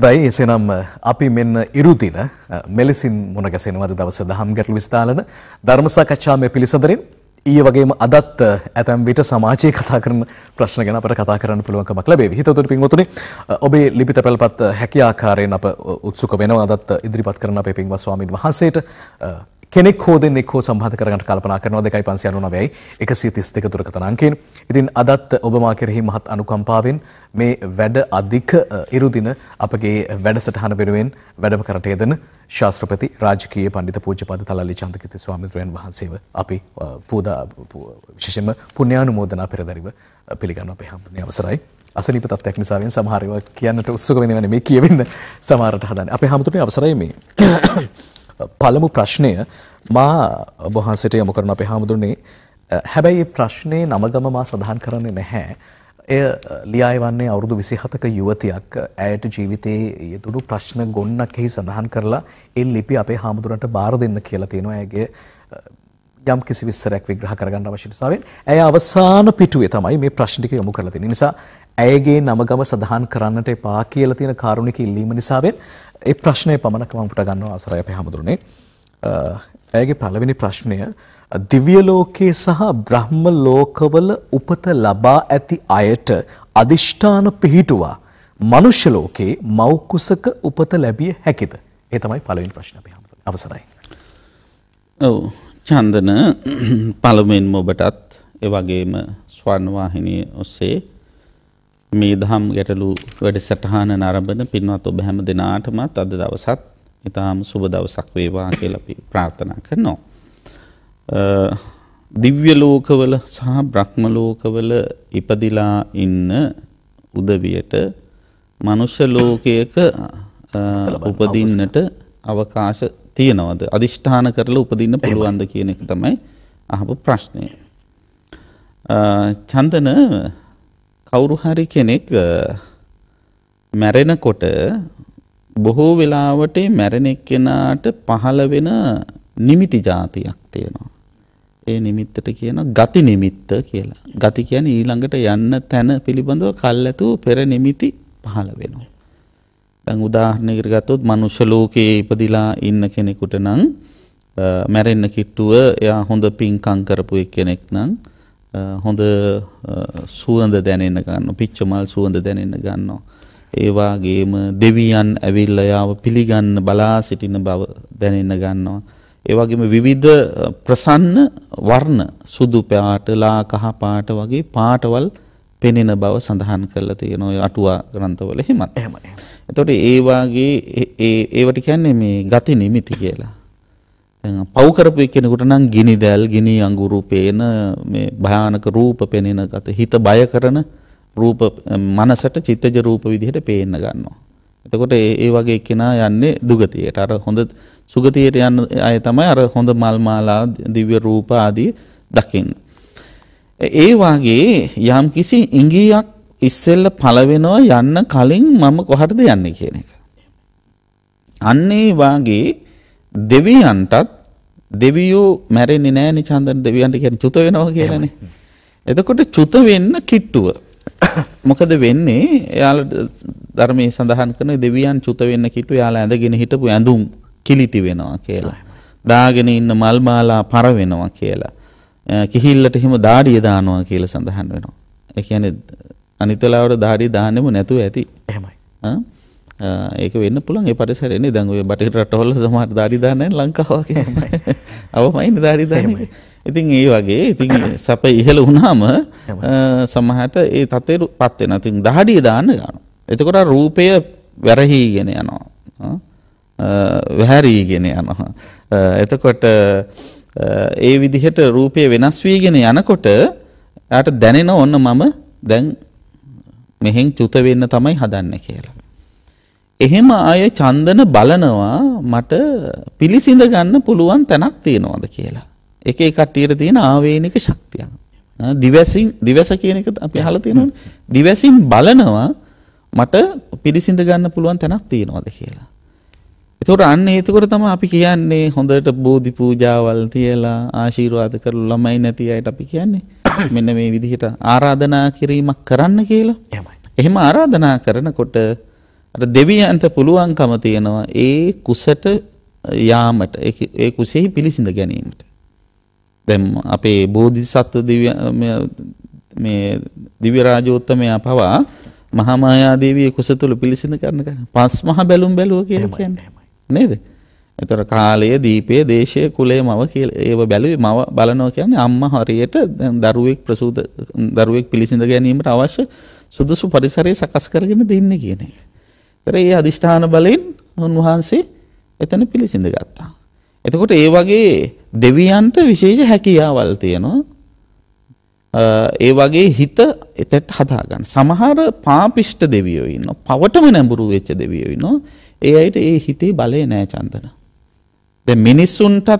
දයි එසනම් අපි මෙන්න ඉරුදින මෙලෙසින් මුණගැසෙනවද දවස දහම් ගැටළු විස්ථාලන ධර්ම සාකච්ඡාමය පිළිසඳරින් ඊයේ වගේම අදත් ඇතැම් විට සමාජයේ කතා කරන ප්‍රශ්න ගැන අපට කතා කරන්න පුළුවන්කමක් ලැබේවි. හිතවතුනි පින්වතුනි ඔබේ ලිපිට පැල්පත් හැකි ආකාරයෙන් අප උත්සුක වෙනවා අදත් ඉදිරිපත් කරන අපේ පින්වත් ස්වාමින් වහන්සේට කෙනෙක් හෝ දෙන්නෙක් හෝ සම්බන්ධ කරගන්න කල්පනා කරනවා 2599යි 132 දුරකථන අංකයෙන්. ඉතින් අදත් ඔබ මා කෙරෙහි මහත් අනුකම්පාවෙන් මේ වැඩ අධික ඉරුදින අපගේ වැඩසටහන වෙනුවෙන් වැඩම කරට යෙදෙන ශාස්ත්‍රපති රාජකීය පණ්ඩිත පූජ්‍යපද තලල්ලි චන්දකිති ස්වාමීන් වහන්සේව අපි පූදා විශේෂයෙන්ම පුණ්‍යානුමෝදනා පෙරදරිව පිළිගන්න අපේ හම්දුනේ අවසරයි. අසනීප තත්ත්වයක් නිසාවෙන් සමහර ඒවා කියන්නට උත්සුක වෙනවනේ මේ කියවෙන්න සමහරට හදන්නේ. අපේ හම්දුනේ අවසරයි මේ. පළමු ප්‍රශ්නය මා ඔබහන්සට යොමු කරන අපේ හාමුදුරනේ හැබැයි ප්‍රශ්නය නමගම මා සඳහන් කරන්නේ නැහැ. එය ලියාය වන්නේ අවුරුදු විසිහතක යුවතියක් ඇයට ජීවිතයේ යෙදුණු ප්‍රශ්න ගොන්නක් එහි සඳහන් කරලා එල් ලිපි අපේ හාමුදුරන්ට බාර දෙන්න කියලා තියෙනවා ඇගේ යම් කිසි විස්තරයක් විග්‍රහ කරගන්න අවශ්‍ය නිසාවෙන් ඇය අවසාන පිටුවේ තමයි මේ ප්‍රශ්න ටික යොමු කරලා තියෙන්නේ. නිසා ඇයගේ නමගම සඳහන් කරන්නට එපා කියලා තියෙන කාරුණික ඉල්ලීම නිසාවෙන් ඒ ප්‍රශ්නය පමණක් මම උපුට ගන්නවා අවසරයි අපේ හැමදෙරුනේ. ඇයගේ පළවෙනි ප්‍රශ්නය දිව්‍ය ලෝකයේ සහ බ්‍රහ්ම ලෝකවල උපත ලබා ඇති අයට අදිෂ්ඨාන පිහිටුවා මනුෂ්‍ය ලෝකේ මව් කුසක උපත ලැබිය හැකිද? ඒ තමයි පළවෙනි ප්‍රශ්න අපේ හැමදෙරුනේ. අවසරයි. ඔව් චන්දන පළමුවෙන්ම ඔබටත් ඒ වගේම ස්වර්ණවාහිනිය ඔස්සේ මේ දහම් ගැටලු වැඩසටහන නරඹන පින්වත් ඔබ හැම දිනාටමත් අද දවසත් ඊටාම සුබ දවසක් වේවා කියලා අපි ප්‍රාර්ථනා කරනවා. දිව්‍ය ලෝකවල සහ බ්‍රහ්ම ලෝකවල ඉපදිලා ඉන්න උදවියට මනුෂ්‍ය ලෝකයක උපදින්නට අවකාශ තියෙනවද? අදිෂ්ඨාන කරලා උපදින්න පුළුවන්ද කියන එක තමයි අහපු ප්‍රශ්නය. චන්දන කවුරු හරි කෙනෙක් මැරෙනකොට බොහෝ වෙලාවට මැරෙන එක්කෙනාට පහළ වෙන නිමිති જાතියක් තියෙනවා. ඒ නිමිත්තට කියන ගති නිමිත්ත කියලා. ගති කියන්නේ ඊළඟට යන්න තැන පිළිබඳව කල්ැතුව පෙර නිමිති පහළ වෙනවා. දැන් උදාහරණයකට ගත්තොත් මනුෂ්‍ය ලෝකයේ ඉපදිලා ඉන්න කෙනෙකුට නම් මැරෙන්න කිට්ටුව එයා හොඳ පින්කම් කරපු කෙනෙක් නම් හොඳ සුවඳ දැනෙන්න ගන්න පිච්ච මල් සුවඳ දැනෙන්න ගන්නවා. ඒ වාගේම දෙවියන් ඇවිල්ලා යාව පිළිගන්න බලා සිටින බව දැනෙන්න ගන්නවා. ඒ වගේම විවිධ ප්‍රසන්න වර්ණ සුදු පාට ලා කහ පාට වගේ පාටවල් පෙනෙන බව සඳහන් කරලා තියෙනවා ඔය අටුවා ග්‍රන්ථවල එහෙමත්. එහෙමයි. එතකොට ඒ වාගේ ඒ ඒවට කියන්නේ මේ ගති නිමිති කියලා. පව් කරපු කෙනෙකුට නම් ගිනි දැල් ගිනි අඟුරු පේන මේ භයානක රූප පෙනෙන ගත හිත බය කරන රූප මනසට චිත්තජ රූප විදිහට පේන්න ගන්නවා. එතකොට ඒ වගේ කෙනා යන්නේ දුගතියට. අර හොඳ සුගතියට යන්න අය තමයි අර හොඳ මල් මාලා දිව්‍ය රූප ආදී දකින්න. ඒ වාගේ යම් කිසි ඉංගියක් ඉස්සෙල්ල පළවෙනවා යන්න කලින් මම කොහටද යන්නේ කියන එක. අන්නේ වාගේ දෙවියන්ටත් දෙවියෝ මැරෙන්නේ නෑනේ චන්දන දෙවියන්ට කියන්නේ චුත වෙනවා කියලානේ. එතකොට චුත වෙන්න කිට්ටුව. මොකද වෙන්නේ? එයාලා ධර්මයේ සඳහන් කරන දෙවියන් චුත වෙන්න කිට්ටුව එයාලා ඇඳගෙන හිටපු ඇඳුම් කිලිටි වෙනවා කියලා. දාගෙන ඉන්න මල් මාලා පර වෙනවා කියලා. කිහිල්ලට හිම දාඩිය දානවා කියලා සඳහන් වෙනවා. ඒ කියන්නේ අනිත් වෙලාවට දාඩිය දාන්නෙම නැතුව ඇති. එහෙමයි. ඒක වෙන්න පුළුවන් ඒ පරිසරයනේ දැන් ඔය බටහිර රටවල සමහර দাঁඩි දාන්නේ ලංකාව වගේ. අවමයිනේ দাঁඩි දාන්නේ. ඉතින් ඒ වගේ ඉතින් සැප ඉහළ වුණාම සමහරට ඒ තත්ත්වයටපත් වෙනවා. ඉතින් দাঁඩිය දාන්න ගන්නවා. එතකොට රූපය වැරහිගෙන යනවා. වැහැරීගෙන යනවා. එතකොට ඒ විදිහට රූපය වෙනස් වීගෙන යනකොට යාට දැනෙන ඔන්න මම දැන් මෙහෙන් චුත වෙන්න තමයි හදන්නේ කියලා. එහෙම අය චන්දන බලනවා මට පිළිසිඳ ගන්න පුළුවන් තැනක් තියෙනවද කියලා. එකේ කට්ටියට තියෙන ආවේනික ශක්තියක්. දිවසින් දිවස කියන එක අපි අහලා තියෙනවනේ. දිවසින් බලනවා මට පිළිසිඳ ගන්න පුළුවන් තැනක් තියෙනවද කියලා. එතකොට අන්න ඒතකොට තමයි අපි කියන්නේ හොඳට බෝධි පූජාවල් තියලා ආශිර්වාද කරලා ළමයි නැති අයට අපි කියන්නේ මෙන්න මේ විදිහට ආරාධනා කිරීමක් කරන්න කියලා. එහෙම ආරාධනා කරනකොට අර දෙවියන්ට පුළුවන්කම තියෙනවා ඒ කුසට යාමට ඒ කුසෙහි පිළිසිඳ ගැනීමට. දැන් අපේ බෝධිසත්ව දිව්‍ය මේ දිව්‍ය රාජෝත්තමයා පවා මහා මායා දේවිය කුස තුල පිළිසිඳ කරන කරන පස් මහා බැලුම් බැලුව කියලා කියන්නේ නේද? එතකොට කාලය, දීපය, දේශය, කුලය, මව කියලා ඒව බැලුවේ මව බලනවා කියන්නේ අම්මා හරියට දරුවෙක් ප්‍රසූත දරුවෙක් පිළිසිඳ ගැනීමට අවශ්‍ය සුදුසු පරිසරය සකස් කරගෙන දෙන්නේ කියන එක. කර ඒ අධිෂ්ඨාන බලෙන් උන්වහන්සේ එතන පිළිසිඳ ගත්තා. එතකොට ඒ වගේ දෙවියන්ට විශේෂ හැකියාවල් තියෙනවා. ඒ වගේ හිත එතට හදාගන්න. සමහර පාපිෂ්ට දෙවියෝ ඉන්නවා. පවටම නැඹුරු වෙච්ච දෙවියෝ ඉන්නවා. ඒ අයට ඒ හිතේ බලය නෑ චන්දන. දැන් මිනිස්සුන්ටත්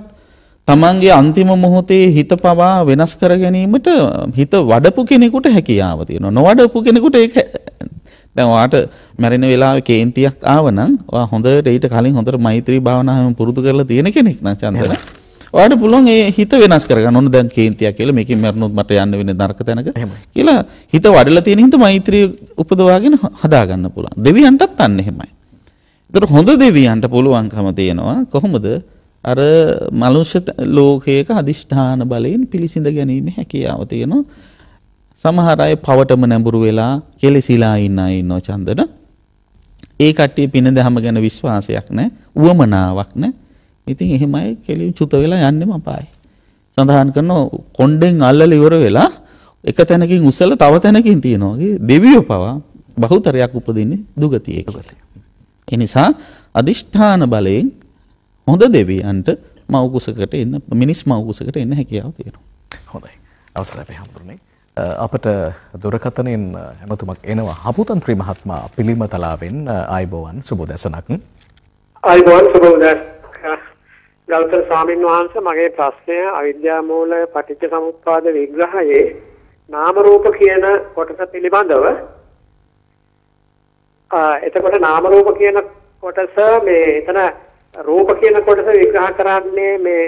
තමන්ගේ අන්තිම මොහොතේ හිත පවා වෙනස් කර ගැනීමට හිත වඩපු කෙනෙකුට හැකියාව තියෙනවා. නොවඩපු කෙනෙකුට ඒක දැන් ඔයාට මැරෙන වෙලාවේ කේන්තියක් ආවනම් ඔයා හොඳට ඊට කලින් හොඳට මෛත්‍රී භාවනාවම පුරුදු කරලා තියෙන කෙනෙක් නම් චන්දන. ඔයාට පුළුවන් ඒ හිත වෙනස් කරගන්න. ඔන්න දැන් කේන්තියක් කියලා මේකෙන් මැරුණොත් මට යන්න වෙන්නේ නරක තැනක කියලා හිත වඩලා තියෙන හිත මෛත්‍රී උපදවාගෙන හදාගන්න පුළුවන්. දෙවියන්ටත් අන්න එහෙමයි. ඒතර හොඳ දෙවියන්ට පුළුවන්කම තියෙනවා කොහොමද අර මනුෂ්‍ය ලෝකයක අදිෂ්ඨාන බලයෙන් පිළිසිඳ ගැනීම හැකියාව තියෙනවා. සමහර අය පවටම නැඹුරු වෙලා කෙලෙසිලා ඉන්න අය ඉන්නවා චන්දන. ඒ කට්ටිය පින දහම ගැන විශ්වාසයක් නැහැ, උවමනාවක් නැහැ. ඉතින් එහෙම අය කෙලි චුත වෙලා යන්නෙම අපායි. සඳහන් කරනවා කොණ්ඩෙන් අල්ලලා ඉවර වෙලා එක තැනකින් උසල තව තැනකින් තියෙනවා. දෙවියෝ පවා බහුතරයක් උපදින්නේ දුගතියේ කියලා. ඒ නිසා අදිෂ්ඨාන බලයෙන් හොඳ දෙවියන්ට මව් කුසකට එන්න මිනිස් මව් කුසකට එන්න හැකියාව තියෙනවා. හොඳයි. අවසරයි අපි හම්බුනේ. අපට දුරකතනයෙන් ඇමතුමක් එනවා හපුතන්ත්‍රී මහත්මා පිළිම තලාවෙන් අයිබෝවන් සුබෝ දැසනක් අයිබෝන් සුබෝ ගෞතර ස්වාමීන් වහන්ස මගේ ප්‍රශ්නය අවිද්‍යාමූල පටිච්ච සමුත්පාද විග්‍රහයේ නාමරූප කියන කොටස පිළිබඳව එතකොට නාමරූප කියන කොටස මේ එතන රූප කියන කොටස විග්‍රහ කරන්නේ මේ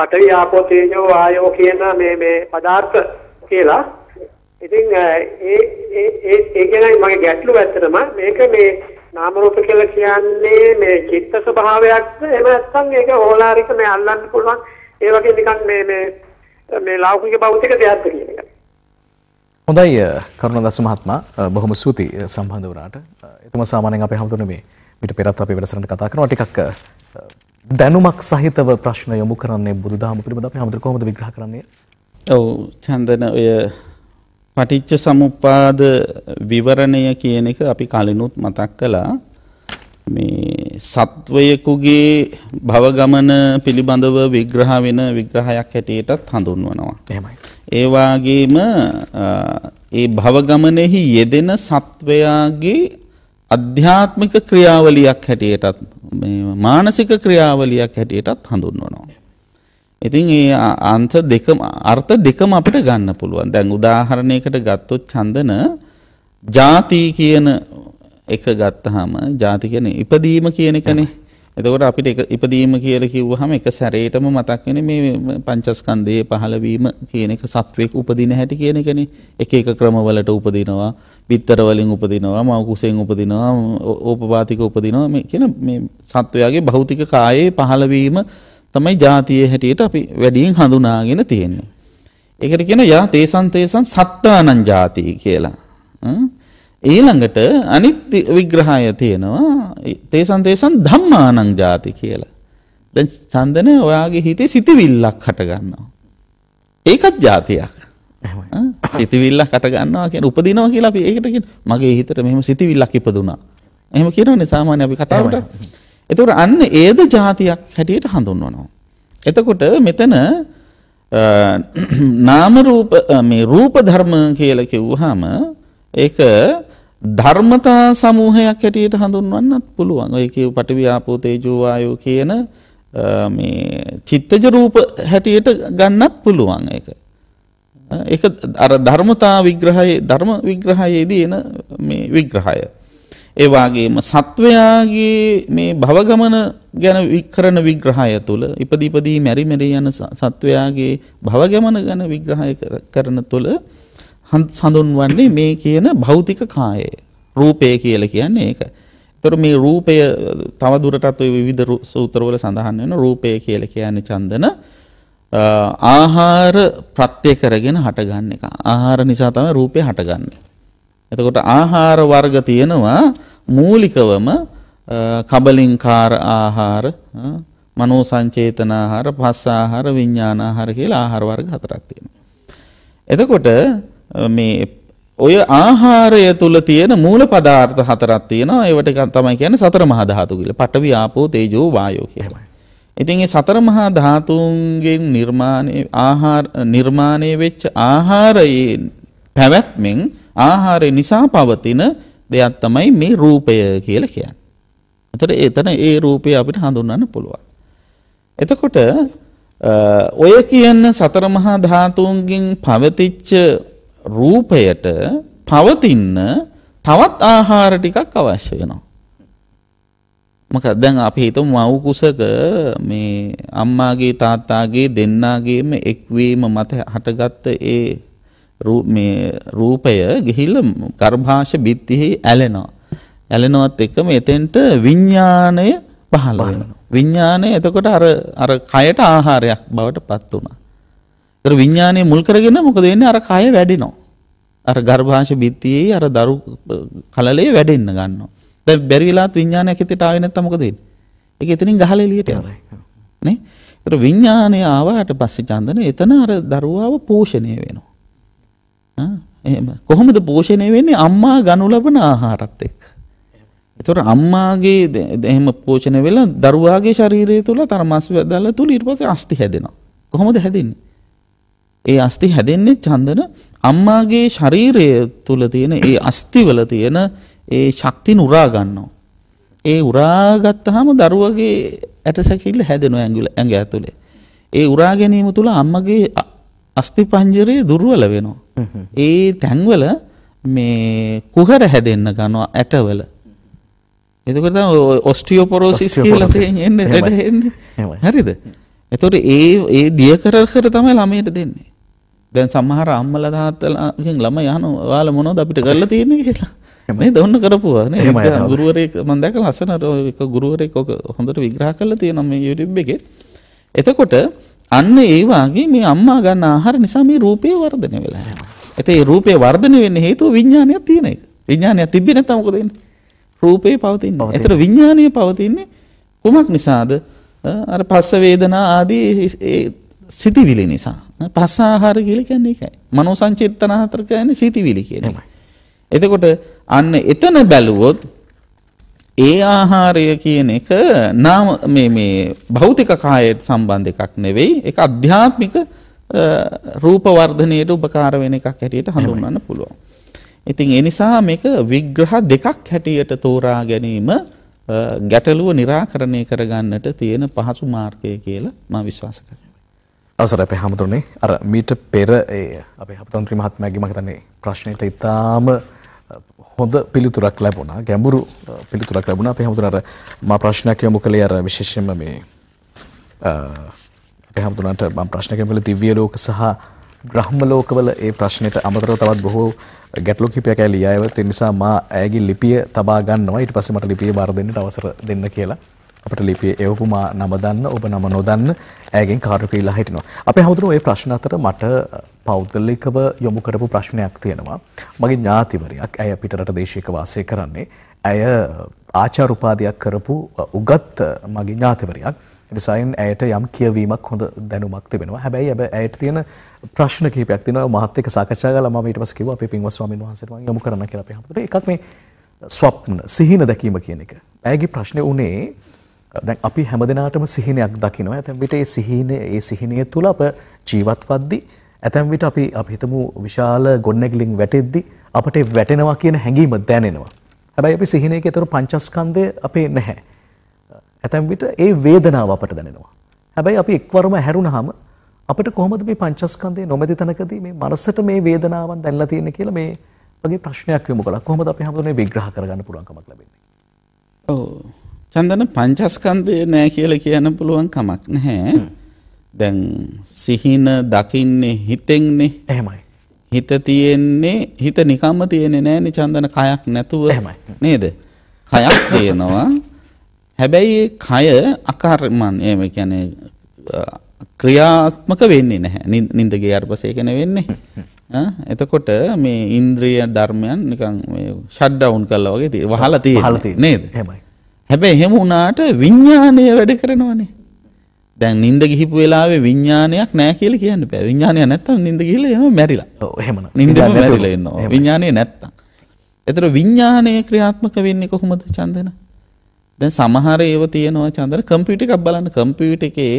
පඨවි ආපෝ තේජෝ ආයෝ කියන මේ මේ පදාර්ථ කියලා ඉතින් ඒ ඒ ඒ කියන්නේ මගේ ගැටලුව ඇත්තටම මේක මේ නාම රූප කියලා කියන්නේ මේ චිත්ත ස්වභාවයක්ද එහෙම නැත්නම් ඒක ඕලාරික මේ අල්ලන්න පුළුවන් ඒ වගේ නිකන් මේ මේ මේ ලෞකික භෞතික දෙයක්ද කියන එක. හොඳයි කරුණදාස මහත්මයා බොහොම ස්තුතියි සම්බන්ධ වුණාට. එතුමා සාමාන්‍යයෙන් අපේ හැමතුනේ මේ පිට පෙරත් අපි වැඩසටහන කතා කරනවා ටිකක් දැනුමක් සහිතව ප්‍රශ්න යොමු කරන්නේ බුදුදහම පිළිබඳ අපි හැමදෙර කොහොමද විග්‍රහ කරන්නේ? ඔව් චන්දන ඔය පටිච්ච සමුප්පාද විවරණය කියන එක අපි කලිනුත් මතක් කළා. මේ සත්වයෙකුගේ භව ගමන පිළිබඳව විග්‍රහ වෙන විග්‍රහයක් හැටියටත් හඳුන්වනවා. එහෙමයි. ඒ වාගේම ඒ භව ගමනේහි යෙදෙන සත්වයාගේ අධ්‍යාත්මික ක්‍රියාවලියක් හැටියටත් මානසික ක්‍රියාවලියක් හැටියටත් හඳුන්වනවා. ඉතින් ඒ අන්ත දෙකම අර්ථ දෙකම අපිට ගන්න පුළුවන්. දැන් උදාහරණයකට ගත්තොත් චන්දන ಜಾති කියන එක ගත්තාම ಜಾති කියන්නේ ඉපදීම කියන එකනේ. එතකොට අපිට ඉපදීම කියලා කිව්වහම එක සැරේටම මතක් වෙන්නේ මේ පංචස්කන්ධයේ පහළවීම කියන එක සත්වෙක් උපදින හැටි කියන එකනේ. එක එක ක්‍රමවලට උපදිනවා, බිත්තර වලින් උපදිනවා, මව කුසෙන් උපදිනවා, ඕපපාතික උපදිනවා මේ කියන මේ සත්වයාගේ භෞතික කායේ පහළවීම තමයි ජාතියේ හැටියට අපි වැඩියෙන් හඳුනාගෙන තියෙන්නේ. ඒකට කියන යා තේසන් තේසන් සත්තානං ජාති කියලා. ඊළඟට අනිත් විග්‍රහය තියෙනවා තේසන් තේසන් ධම්මානං ජාති කියලා. දැන් චන්දනය ඔයාගේ හිතේ සිතවිල්ලක් හටගන්නවා. ඒකත් ජාතියක්. සිතවිල්ලක් හටගන්නවා කියන උපදිනවා කියලා අපි ඒකට කියන මගේ හිතට මෙහෙම සිතවිල්ලක් ඉපදුනා. එහෙම කියනවනේ සාමාන්‍ය අපි කතාවට. එතකොට අන්න ඒද ජාතියක් හැටියට හඳුන්වනවා. එතකොට මෙතන නාම රූප මේ රූප ධර්ම කියලා කිව්වහම ඒක ධර්මතා සමූහයක් හැටියට හඳුන්වන්නත් පුළුවන්. ඔය කියු පඨවි ආපෝ තේජෝ වායෝ කියන මේ චිත්තජ රූප හැටියට ගන්නත් පුළුවන් ඒක. ඒක අර ධර්මතා විග්‍රහයේ ධර්ම විග්‍රහයේදී එන මේ විග්‍රහය. ඒ වගේම සත්වයාගේ මේ භවගමන ගැන විකරන විග්‍රහය තුළ ඉපදී ඉපදී මෙරි මෙරි යන සත්වයාගේ භවගමන ගැන විග්‍රහය කරන තුළ හඳුන්වන්නේ මේ කියන භෞතික කායය. රූපය කියලා කියන්නේ ඒක. ඒතර මේ රූපය තව දුරටත් ওই විවිධ සූත්‍රවල සඳහන් වෙන රූපය කියලා කියන්නේ චන්දන ආහාර ප්‍රත්‍ය කරගෙන හටගන්න එක. ආහාර නිසා තමයි රූපය හටගන්නේ. එතකොට ආහාර වර්ග තියෙනවා මූලිකවම කබලින්කාර ආහාර, මනෝ සංචේතන ආහාර, පස්ස ආහාර, විඥාන ආහාර කියලා ආහාර වර්ග හතරක් තියෙනවා. එතකොට මේ ඔය ආහාරය තුල තියෙන මූල පදාර්ථ හතරක් තියෙනවා. ඒවට තමයි කියන්නේ සතර මහා ධාතු කියලා. පඨවි, ආපෝ, තේජෝ, වායෝ කියලා. ඉතින් මේ සතර මහා ධාතුන්ගෙන් නිර්මාණය ආහාර නිර්මාණය වෙච්ච ආහාරයේ පැවැත්මෙන් ආහාරය නිසා පවතින දෙයක් තමයි මේ රූපය කියලා කියන්නේ. එතන එතන ඒ රූපය අපිට හඳුන්වන්න පුළුවන්. එතකොට ඔය කියන සතර මහා ධාතුන්ගෙන් පවතිච්ච රූපයට පවතින්න තවත් ආහාර ටිකක් අවශ්‍ය වෙනවා. මොකද දැන් අපි හිතමු මව් කුසක මේ අම්මාගේ තාත්තාගේ දෙන්නාගේම එක්වීම මත හටගත්ත ඒ මේ රූපය ගිහිල්ලා ගර්භාෂ බිත්තිෙහි ඇලෙනවා. ඇලෙනවත් එක්කම එතෙන්ට විඥාණය පහළ වෙනවා. විඥාණය එතකොට අර අර කයට ආහාරයක් බවට පත් වුණා. ඒතර විඥානය මුල් කරගෙන මොකද වෙන්නේ අර කය වැඩෙනවා. අර ගර්භාෂ බිත්තියේ අර දරු කලලේ වැඩෙන්න ගන්නවා. දැන් බැරි වෙලාවත් විඥානයක් හිතට ආවේ නැත්තම් මොකද වෙන්නේ? ඒක එතනින් ගහලා එළියට යනවා. නේ? ඒතර විඥානය ආවට පස්සේ චන්දන එතන අර දරුවාව පෝෂණය වෙනවා. එහෙම කොහොමද පෝෂණය වෙන්නේ අම්මා ගනු ලබන ආහාරත් එක්ක. ඒතර අම්මාගේ එහෙම පෝෂණය වෙලා දරුවාගේ ශරීරය තුල තර මස් වැදලා තුල ඊට පස්සේ අස්ති හැදෙනවා. කොහොමද හැදෙන්නේ? ඒ අස්ති හැදෙන්නේ චන්දන අම්මාගේ ශරීරය තුල තියෙන ඒ අස්තිවල තියෙන ඒ ශක්තිය උරා ගන්නවා. ඒ උරා ගත්තාම දරුවගේ ඇටසැකිල්ල හැදෙනවා ඇඟිල්ල ඇඟ ඇතුලේ. ඒ උරා ගැනීම තුල අම්මගේ අස්ති පංජරය දුර්වල වෙනවා. ඒ තැන්වල මේ කුහර හැදෙන්න ගන්නවා ඇටවල. එතකොට තමයි ඔස්ටියෝපොරොසිස් කියලා තියෙන්නේ හරිද? එතකොට ඒ ඒ දිය කර කර තමයි ළමයට දෙන්නේ. දැන් සමහර අම්මල තාත්තලාගෙන් ළම යන ඔයාලා මොනවද අපිට කරලා තියෙන්නේ කියලා. මේ දොන්න කරපුවා නේ. ගුරුවරයෙක් මම දැකලා අසනට එක ගුරුවරයෙක් ඔක හොඳට විග්‍රහ කරලා තියෙනවා මේ YouTube එකේ. එතකොට අන්න ඒ වගේ මේ අම්මා ගන්න ආහාර නිසා මේ රූපේ වර්ධනය වෙලා යනවා. ඒ රූපේ වර්ධනය වෙන්න හේතුව විඥානයක් තියෙන එක. විඥානයක් තිබ්බේ නැත්නම් මොකද වෙන්නේ? රූපේ පවතින්නේ. ඒතර විඥානය පවතින්නේ කුමක් නිසාද? අර පස්ස වේදනා ආදී සිතිවිලි නිසා. පස්ස ආහාර කියලා කියන්නේ ඒකයි. මනෝ සංචේතන හතර කියන්නේ සීතිවිලි කියන එක. එතකොට අන්න එතන බැලුවොත් ඒ ආහාරය කියන එක නාම මේ මේ භෞතික කායයට සම්බන්ධ එකක් නෙවෙයි. ඒක අධ්‍යාත්මික රූප වර්ධනයට උපකාර වෙන එකක් හැටියට හඳුන්වන්න පුළුවන්. ඉතින් ඒ නිසා මේක විග්‍රහ දෙකක් හැටියට තෝරා ගැනීම ගැටලුව निराකරණය කරගන්නට තියෙන පහසු මාර්ගය කියලා මම විශ්වාස කරනවා. අවසර අපේ හමුදුරනේ අර මීට පෙර ඒ අපේ හපතන්ත්‍රී මහත්මයාගේ මම හිතන්නේ ප්‍රශ්නෙට ඉතාම හොඳ පිළිතුරක් ලැබුණා ගැඹුරු පිළිතුරක් ලැබුණා අපේ හමුදුර අර මා ප්‍රශ්නයක් යොමු කළේ අර විශේෂයෙන්ම මේ අපේ හමුදුරන්ට මම ප්‍රශ්නයක් යොමු කළේ දිව්‍ය ලෝක සහ බ්‍රහ්ම ලෝකවල ඒ ප්‍රශ්නෙට අමතරව තවත් බොහෝ ගැටලු කිහිපයක් ඇය ලියා ඒවත් ඒ නිසා මා ඇයගේ ලිපිය තබා ගන්නවා ඊට පස්සේ මට ලිපිය බාර දෙන්නට අවසර දෙන්න කියලා අපට ලිපියේ එවපුමා නම දන්න ඔබ නම නොදන්න ඇගෙන් කාර්යක ඉලා හිටිනවා. අපේ හැමෝටම ওই ප්‍රශ්න අතර මට පෞද්ගලිකව යොමු කරපු ප්‍රශ්නයක් තියෙනවා. මගේ ඥාතිවරයක් ඇය පිටරට දේශයක වාසය කරන්නේ. ඇය ආචාර උපාධියක් කරපු උගත් මගේ ඥාතිවරයක්. ඩිසයින් ඇයට යම් කියවීමක් හොඳ දැනුමක් තිබෙනවා. හැබැයි හැබැයි ඇයට තියෙන ප්‍රශ්න කිහිපයක් තියෙනවා. මහත් එක්ක සාකච්ඡා කරලා මම ඊට පස්සේ කිව්වා අපේ පින්වත් ස්වාමීන් වහන්සේට මම යොමු කරන්න කියලා අපේ හැමෝටම. එකක් මේ ස්වප්න සිහින දැකීම කියන එක. ඇයගේ ප්‍රශ්නේ උනේ දැන් අපි හැම දිනාටම සිහිනයක් දකිනවා. ඇතැම් විට ඒ සිහින ඒ සිහිනය තුල අප ජීවත් වෙද්දී ඇතැම් විට අපි අපි හිතමු විශාල ගොඩනැගිලින් වැටෙද්දී අපට වැටෙනවා කියන හැඟීම දැනෙනවා. හැබැයි අපි සිහිනයක ඒතර පංචස්කන්ධය අපේ නැහැ. ඇතැම් විට ඒ වේදනාව අපට දැනෙනවා. හැබැයි අපි එක්වරම හැරුණාම අපිට කොහොමද මේ පංචස්කන්ධය නොමැති තැනකදී මේ මනසට මේ වේදනාවන් දැනලා තියෙන්නේ කියලා මේ වගේ ප්‍රශ්නයක් යොමු කළා. කොහොමද අපි හැමෝටම විග්‍රහ කරගන්න පුළුවන්කමක් ලැබෙන්නේ? ඔව්. චන්දන පංචස්කන්ධය නෑ කියලා කියන්න පුළුවන් කමක් නැහැ. දැන් සිහින දකින්නේ හිතෙන්නේ. එහෙමයි. හිත තියෙන්නේ හිත නිකම්ම තියෙන්නේ නෑනේ චන්දන කයක් නැතුව. නේද? කයක් තියෙනවා. හැබැයි කය අකර්මන් එහෙම කියන්නේ ක්‍රියාත්මක වෙන්නේ නැහැ. නිින්ද ගියාට පස්සේ ඒක වෙන්නේ. එතකොට මේ ඉන්ද්‍රිය ධර්මයන් නිකන් මේ ෂට් ඩවුන් කරලා වගේ වහලා තියෙන්නේ නේද? එහෙමයි. හැබැයි එහෙම වුණාට විඥාණය වැඩ කරනවනේ. දැන් නිින්ද ගිහිපු වෙලාවේ විඥානයක් නැහැ කියලා කියන්න බෑ. විඥානය නැත්තම් නිින්ද ගිහලා එහෙම මැරිලා. ඔව් එහෙමනම්. නිින්දම මැරිලා ඉන්නවා. විඥානය නැත්තම්. ඒතර විඥානය ක්‍රියාත්මක වෙන්නේ කොහොමද චන්දන? දැන් සමහර ඒව තියෙනවා චන්දන කම්පියුටර් එකක් බලන්න කම්පියුටර් එකේ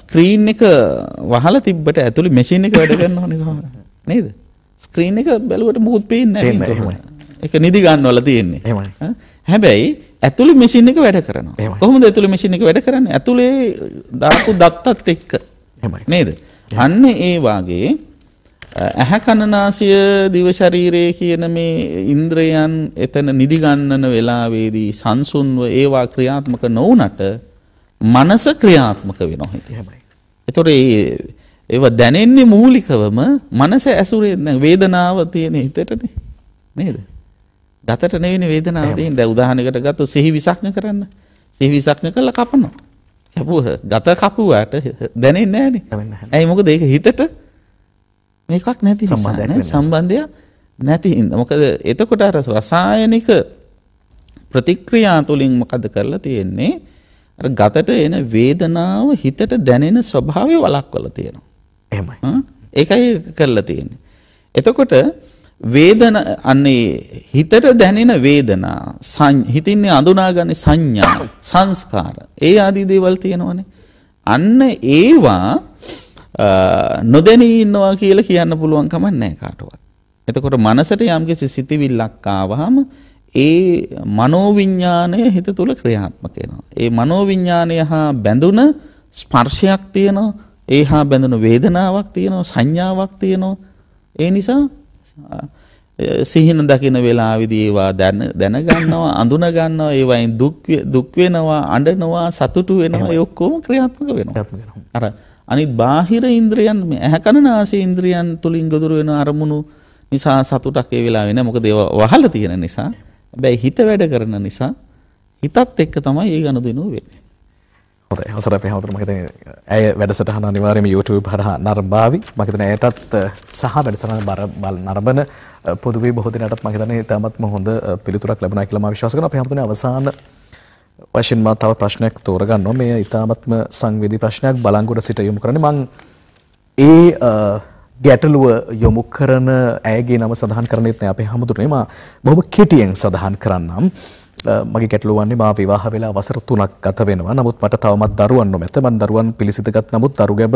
ස්ක්‍රීන් එක වහලා තිබ්බට ඇතුලේ මැෂින් එක වැඩ කරනවනේ සමහර. නේද? ස්ක්‍රීන් එක බැලුවට මුකුත් පේන්නේ නැහැ. එක නිදි ගන්නවල තියෙන්නේ. හැබැයි ඇතුළේ මැෂින් එක වැඩ කරනවා. කොහොමද ඇතුළේ මැෂින් එක වැඩ කරන්නේ? ඇතුළේ දාපු දත්තත් එක්ක. නේද? අන්න ඒ වාගේ ඇහැ කනනාසය දිව ශරීරයේ කියන මේ ඉන්ද්‍රයන් එතන නිදි ගන්නන වෙලාවේදී සංසුන්ව ඒවා ක්‍රියාත්මක නොවුනට මනස ක්‍රියාත්මක වෙනවා හිතේ හැබැයි. ඒතොර ඒ ඒව දැනෙන්නේ මූලිකවම මනස ඇසුරේ වේදනාව තියෙන හිතටනේ. නේද? දතට නෙවෙන වේදනාව තියෙන. දැන් උදාහරණයකට ගත්තොත් සිහි විසක්න කරන්න. සිහි විසක්න කළා කපනවා. කැපුව ගත කපුවාට දැනෙන්නේ නැහනේ. ඇයි මොකද ඒක හිතට මේකක් නැති නිසා සම්බන්ධය නැති හින්දා. මොකද එතකොට අර රසායනික ප්‍රතික්‍රියා තුලින් මොකද කරලා තියෙන්නේ? අර ගතට එන වේදනාව හිතට දැනෙන ස්වභාවය වළක්වලා තියෙනවා. එහෙමයි. ඒකයි කරලා තියෙන්නේ. එතකොට වේදන අන්නේ හිතට දැනෙන වේදනා හිතින්නේ අඳුනාගන්නේ සංඥා සංස්කාර ඒ ආදී දේවල් තියෙනවනේ අන්න ඒවා නොදැනී ඉන්නවා කියලා කියන්න පුළුවන් කමක් නැහැ කාටවත්. එතකොට මනසට යම්කිසි සිතිවිල්ලක් ආවහම ඒ මනෝවිඤ්ඤාණය හිත තුල ක්‍රියාත්මක වෙනවා. ඒ මනෝවිඤ්ඤාණය හා බැඳුන ස්පර්ශයක් තියෙනවා, ඒ හා බැඳුන වේදනාවක් තියෙනවා, සංඥාවක් තියෙනවා. ඒ නිසා සිහින දකින වෙලාවේදී ඒවා දැනගන්නවා අඳුනගන්නවා ඒවයින් දුක් දුක් වෙනවා අඬනවා සතුටු වෙනවා ඒ ඔක්කොම ක්‍රියාත්මක වෙනවා අර අනිත් බාහිර ඉන්ද්‍රියන් මේ ඇහැ කන නාසය ඉන්ද්‍රියන් තුලින් ගොදුරු වෙන අරමුණු නිසා සතුටක් ඒ වෙලාවේ නැහැ මොකද ඒවා වහලා තියෙන නිසා හැබැයි හිත වැඩ කරන නිසා හිතත් එක්ක තමයි ඒ ගනුදෙනුව වෙන්නේ හොඳයි හසරපේ හවුතුර මම හිතන්නේ ඇය වැඩසටහන අනිවාර්යයෙන්ම YouTube හරහා නරඹාවි මම හිතන්නේ ඇයටත් සහ වැඩසටහන බර බල නරඹන පොදු වේ බොහෝ දිනකටත් මම හිතන්නේ ඉතාමත්ම හොඳ පිළිතුරක් ලැබුණා කියලා මම විශ්වාස කරනවා අපි හැමෝටම අවසාන වශයෙන් මම තව ප්‍රශ්නයක් තෝරගන්නවා මේ ඉතාමත්ම සංවේදී ප්‍රශ්නයක් බලංගොඩ සිට යොමු කරන්නේ මම ඒ ගැටලුව යොමු කරන ඇයගේ නම සඳහන් කරන්නේත් නැහැ අපේ හැමෝටම මම බොහොම කෙටියෙන් සඳහන් කරන්නම් මගේ ගැටලුව වන්නේ මා විවාහ වෙලා අවසර 3ක් ගත වෙනවා. නමුත් මට තවමත් දරුවන් නොමැත. මම දරුවන් පිළිසිඳගත් නමුත් දරු ගැබ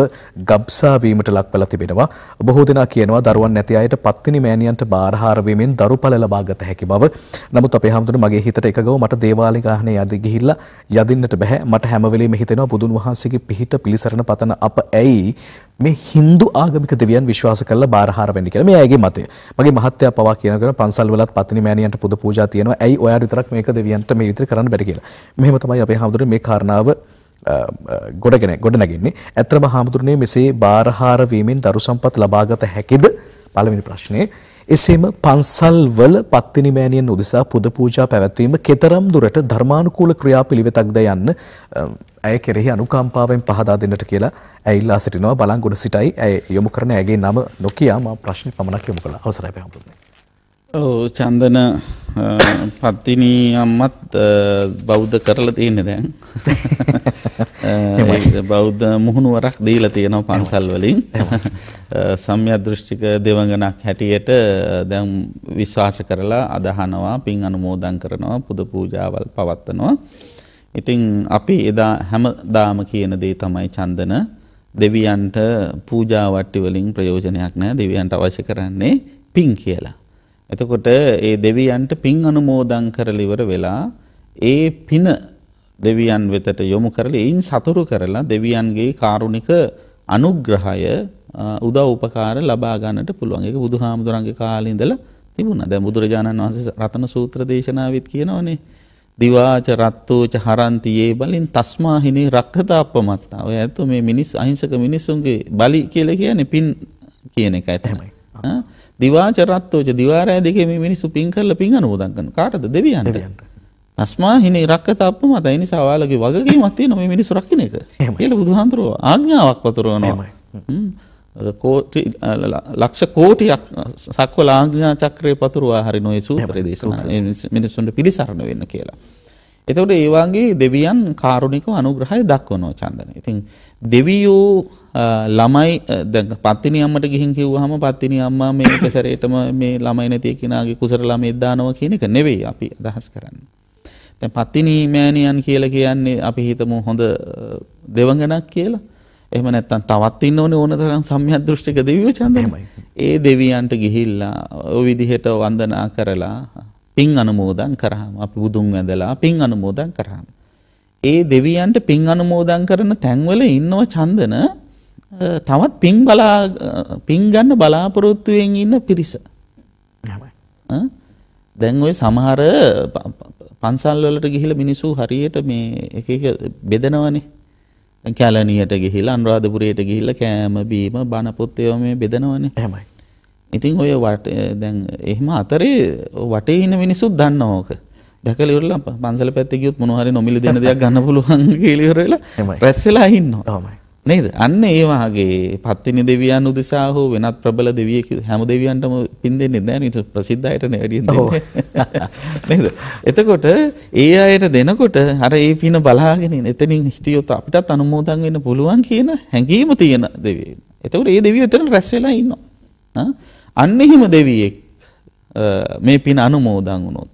ගබ්සා වීමට ලක් වෙලා තිබෙනවා. බොහෝ දෙනා කියනවා දරුවන් නැති අයට පත්තිනි මෑණියන්ට බාරහාර වීමෙන් දරුඵල ලබා ගත හැකි බව. නමුත් අපේ හැමතුණු මගේ හිතට එකගව මට දේවාලය ගාහනේ යදි ගිහිල්ලා යදින්නට බෑ. මට හැම වෙලෙම හිතෙනවා බුදුන් වහන්සේගේ පිහිට පිළිසරණ පතන අප ඇයි මේ Hindu ආගමික දෙවියන් විශ්වාස කරලා බාරහාර වෙන්නේ කියලා. මේ අයගේ මතය. මගේ මහත්තයා පවා කියනකන පන්සල් වලත් පත්තිනි මෑණියන්ට පුද පූජා තියෙනවා. ඇයි ඔයාලා විතරක් මේක දෙවියන්ට මේ විදිහට කරන්න බැරි කියලා. මෙහෙම තමයි අපේ හැමදෙරේ මේ කාරණාව ගොඩගෙන ගොඩ නැගෙන්නේ. ඇත්තම හාමුදුරනේ මෙසේ බාරහාර වීමෙන් දරු සම්පත් ලබාගත හැකිද? පළවෙනි ප්‍රශ්නේ. එසේම පන්සල්වල පත්තිනි මෑණියන් උදෙසා පුද පූජා පැවැත්වීම කෙතරම් දුරට ධර්මානුකූල ක්‍රියාපිළිවෙතක්ද යන්න ඇය කෙරෙහි අනුකම්පාවෙන් පහදා දෙන්නට කියලා ඇය ඉල්ලා සිටිනවා බලංගොඩ සිටයි ඇය යොමු කරන ඇගේ නම නොකියා මා ප්‍රශ්නේ පමණක් යොමු කළා. අවසරයි පැහැදිලි. ඔව් චන්දන පත්තිනී අම්මත් බෞද්ධ කරල තියන්න දැන් බෞද්ධ මුහුණුවරක් දීල තියෙනව පන්සල් වලින් සම්ය දෘෂ්ටික දෙවගනක් හැටියට දැම් විශ්වාස කරලා අදහනවා පින් අනුමෝදන් කරනවා පුද පූජාවල් පවත්වනවා. ඉතිං අපි එදා හැම දාම කියන දේ තමයි චන්දන දෙවියන්ට පූජාවට්ටි වලින් ප්‍රයෝජනයක් නෑ දෙවියන්ට අවශ්‍ය කරන්නේ පින් කියලා. එතකොට ඒ දෙවියන්ට පින් අනුමෝදන් කරලා ඉවර වෙලා ඒ පින දෙවියන් වෙතට යොමු කරලා ඒන් සතුරු කරලා දෙවියන්ගේ කාරුණික අනුග්‍රහය උදව් උපකාර ලබා ගන්නට පුළුවන්. ඒක බුදුහාමුදුරන්ගේ කාලේ ඉඳලා තිබුණා. දැන් බුදුරජාණන් වහන්සේ රතන සූත්‍ර දේශනාවෙත් කියනවනේ දිවාච රත්තෝච හරන්ති ඒ බලෙන් තස්මාහිනේ රක්තතාපමත්තා. ඔය ඇත්තෝ මේ මිනිස් අහිංසක මිනිස්සුන්ගේ බලි කියලා කියන්නේ පින් කියන එකයි තමයි. දිවාචරත්තෝච දිවාරය දෙකේ මේ මිනිස්සු පින් කරලා පින් අනුමෝදන් කරනවා. කාටද? දෙවියන්ට. දෙවියන්ට. අස්මා හිනේ රක්කතප්ප මත ඒ නිසා ඔයාලගේ වගකීමක් තියෙනවා මේ මිනිස්සු රකින්න එක. කියලා බුදුහාඳුරෝ ආඥාවක් පතුරවනවා. කෝටි ලක්ෂ කෝටියක් සක්වල ආඥා චක්‍රය පතුරවා හරිනෝ ඒ සූත්‍රය දේශනා. මිනිස්සුන්ට පිළිසරණ වෙන්න කියලා. එතකොට ඒ වගේ දෙවියන් කාරුණිකව අනුග්‍රහය දක්වනවා චන්දන. ඉතින් දෙවියෝ ළමයි දැන් පත්තිනි අම්මට ගිහින් කිව්වහම පත්තිනි අම්මා මේ පෙසරේටම මේ ළමයි නැති කෙනාගේ කුසර ළමෙක් දානවා කියන එක නෙවෙයි අපි අදහස් කරන්නේ. දැන් පත්තිනි මෑණියන් කියලා කියන්නේ අපි හිතමු හොඳ දෙවඟනක් කියලා. එහෙම නැත්නම් තවත් ඉන්න ඕනේ ඕන තරම් සම්‍යක් දෘෂ්ටික දෙවියෝ චන්දන. ඒ දෙවියන්ට ගිහිල්ලා ওই විදිහට වන්දනා කරලා පින් අනුමෝදන් කරාම අපි බුදුන් වැඳලා පින් අනුමෝදන් කරාම ඒ දෙවියන්ට පින් අනුමෝදන් කරන තැන්වල ඉන්නව චන්දන තවත් පින් බලා පින් ගන්න බලාපොරොත්තුවෙන් ඉන්න පිරිස දැන් ඔය සමහර පන්සල් වලට ගිහිලා මිනිස්සු හරියට මේ එක එක බෙදනවනේ කැලණියට ගිහිලා අනුරාධපුරයට ගිහිල්ලා කෑම බීම බණ පොත් ඒවා මේ බෙදනවනේ. එහෙමයි. ඉතින් ඔය දැන් එහෙම අතරේ වටේ ඉන්න මිනිස්සුත් දන්න ඕක. දැකලා ඉවරලා පන්සල පැත්තේ ගියොත් මොනවා හරි නොමිලි දෙන දෙයක් ගන්න පුළුවන් කියලා ඉවර වෙලා රැස් වෙලා ඉන්නවා. නේද? අන්න ඒ වාගේ පත්තිනි දෙවියන් උදෙසා හෝ වෙනත් ප්‍රබල දෙවියෙක් හැම දෙවියන්ටම පින් දෙන්නේ නැහැ නේද? ප්‍රසිද්ධ අයටනේ වැඩියෙන් දෙන්නේ. නේද? එතකොට ඒ අයට දෙනකොට අර ඒ පින බලාගෙන ඉන්න එතනින් හිටියොත් අපිටත් අනුමෝදන් වෙන්න පුළුවන් කියන හැඟීම තියෙන දෙවියන්. එතකොට ඒ දෙවියෝ එතන රැස් වෙලා ඉන්නවා. ආ අන්න එහෙම දෙවියෙක් මේ පින් අනුමෝදන් වුණොත්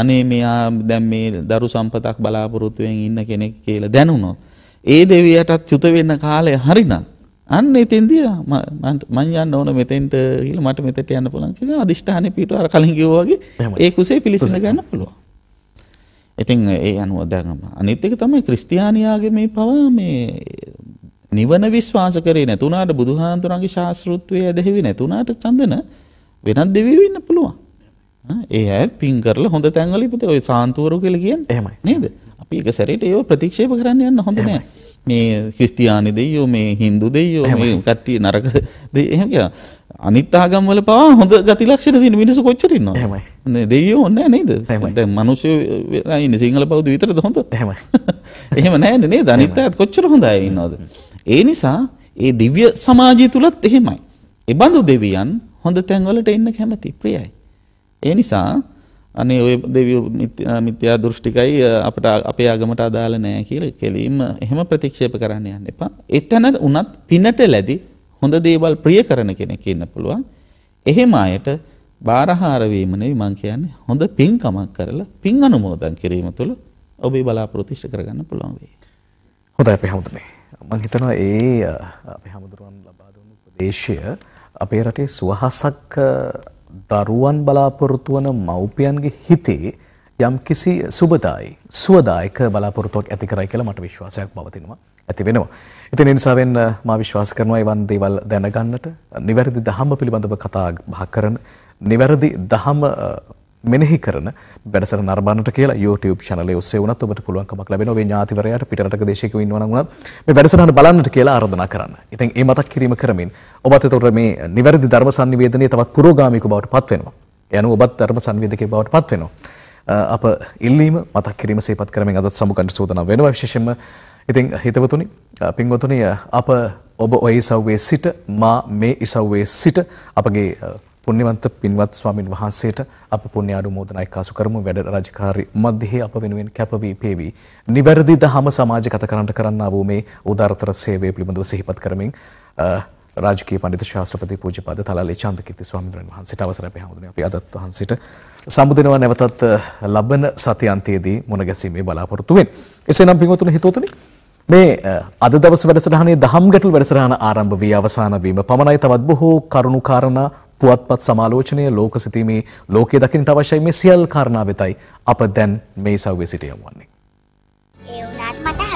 අනේ මෙයා දැන් මේ දරු සම්පතක් බලාපොරොත්තුවෙන් ඉන්න කෙනෙක් කියලා දැනුණොත් ඒ දෙවියටත් චුත වෙන්න කාලය හරිනම් අන්න එතෙන්දී මම යන්න ඕන මෙතෙන්ට කියලා මට මෙතෙන්ට යන්න පුළුවන් කියලා අදිෂ්ඨානේ පිටු අර කලින් කිව්වා වගේ ඒ කුසේ පිළිසිඳ ගන්න පුළුවන්. ඉතින් ඒ අනුව දැන් අනිත් එක තමයි ක්‍රිස්තියානියාගේ මේ පව මේ නිවන විශ්වාස කරේ නැතුනාට බුදුහාන්තුරන්ගේ ශාස්ෘත්වය ඇදහෙවි නැතුනාට චන්දන වෙනත් දෙවීවෙන්න පුළුවන්. ඒ ඇත් පින් කරල හොඳ තැන්ගල ඉපත ඔය සාන්තුවරු කළ කියෙන් එහමයි නේද අපි එක සැරට ඒ ප්‍රතික්ෂේප කරන්න යන්න හොඳ නෑ මේ ක්‍රිස්තියානි දෙයෝ මේ හින්දු දෙයෝ කට්ටිය නරක දෙහක අනිත්තාගම්වල පවා හොඳ ගතිලක්ෂණ තින මිනිසු කොච්චරන්න හමයි දෙයෝ ඔන්න නේද මනුෂ්‍ය සිංහල පෞද විතර හොඳ හම එහෙම නෑ නේ දනිත්තාත් කොච්චර හොඳයි ඉන්නවාද. ඒ නිසා ඒ දිව්‍ය සමාජය තුලත් එහෙමයි. එබඳු දෙවියන් හොඳ තැන්වලට එන්න කැමති ප්‍රියයි. ඒ නිසා අනේ ඔය දෙවියෝ මිත්‍යා දෘෂ්ටිකයි අපට අපේ ආගමට අදාළ නෑ කියලා කෙලින්ම එහෙම ප්‍රතික්ෂේප කරන්න යන්න එපා. එතන උනත් පිනට ලැබි හොඳ දේවල් ප්‍රිය කරන කෙනෙක් ඉන්න පුළුවන්. එහෙම අයට බාරහාර වීම නෙවෙයි මං කියන්නේ හොඳ පින්කමක් කරලා පින් අනුමෝදන් කිරීම තුළ ඔබේ බලාපොරොත්තු ඉෂ්ට කරගන්න පුළුවන් වෙයි. හොඳයි අපි හැමෝටම මම හිතනවා ඒ අපේ හැමදෙරුවන් ලබා දුන්නු උපදේශය අපේ රටේ සුවහසක් දරුවන් බලාපොරොත්තු වන මව්පියන්ගේ හිතේ යම්කිසි සුබදායි සුවදායක බලාපොරොත්තුවක් ඇති කරයි කියලා මට විශ්වාසයක් පවතිනවා ඇති වෙනවා. ඉතින් ඒ නිසාවෙන් මා විශ්වාස කරනවා එවන් දේවල් දැනගන්නට, නිවැරදි දහම පිළිබඳව කතා බහ කරන, නිවැරදි දහම මෙනෙහි කරන වැඩසටහන අරඹන්නට කියලා YouTube channel එක ඔස්සේ වුණත් ඔබට පුළුවන්කමක් ලැබෙනවා. ඔබේ ඥාතිවරයාට පිටරටක දේශයක ඉන්නවා නම් වුණත් මේ වැඩසටහන බලන්නට කියලා ආරාධනා කරන්න. ඉතින් ඒ මතක් කිරීම කරමින් ඔබත් එතකොට මේ නිවැරදි ධර්ම සංනිවේදනයේ තවත් පුරෝගාමීක බවට පත් වෙනවා. එනු ඔබත් ධර්ම සංවේදකයෙක් බවට පත් වෙනවා. අප ඉල්ලීම මතක් කිරීම සේපත් කරමින් අදත් සමුගන්ට සූදානම් වෙනවා විශේෂයෙන්ම ඉතින් හිතවතුනි පින්වතුනි අප ඔබ ඔය ඉසව්වේ සිට මා මේ ඉසව්වේ සිට අපගේ පුණ්‍යවන්ත පින්වත් ස්වාමින් වහන්සේට අප පුණ්‍ය ආනුමෝදනා එක්කාසු කරමු වැඩ රාජකාරී මැදෙහි අප වෙනුවෙන් කැපවී පේවි. නිවැරදි දහම සමාජගත කරන්නට කරන්නා වූ මේ උදාරතර සේවය පිළිබඳව සිහිපත් කරමින් රාජකීය පඬිතු ශාස්ත්‍රපති පූජ්‍යපද තලාලේ චන්දකිත්ති ස්වාමීන් වහන්සේට අවසර අපි හැමෝටම අපි අදත් වහන්සේට සම්බුදිනවා නැවතත් ලබන සති අන්තයේදී මුණ ගැසීමේ බලාපොරොත්තු වෙන්නේ. එසේනම් පින්වතුනි හිතෝතුනි මේ අද දවස් වැඩසටහනේ දහම් ගැටළු වැඩසටහන ආරම්භ වී අවසන් වීම පමණයි තවත් බොහෝ කරුණු කාරණා පුවත්පත් සමාලෝචනය ලෝක සිතීමේ ලෝකයේ දකින්නට අවශ්‍යයි මේ සියල් කාරණා වෙතයි අප දැන් මේ සව්වේ සිට යොමු වන්නේ. ඒ වුණාට මට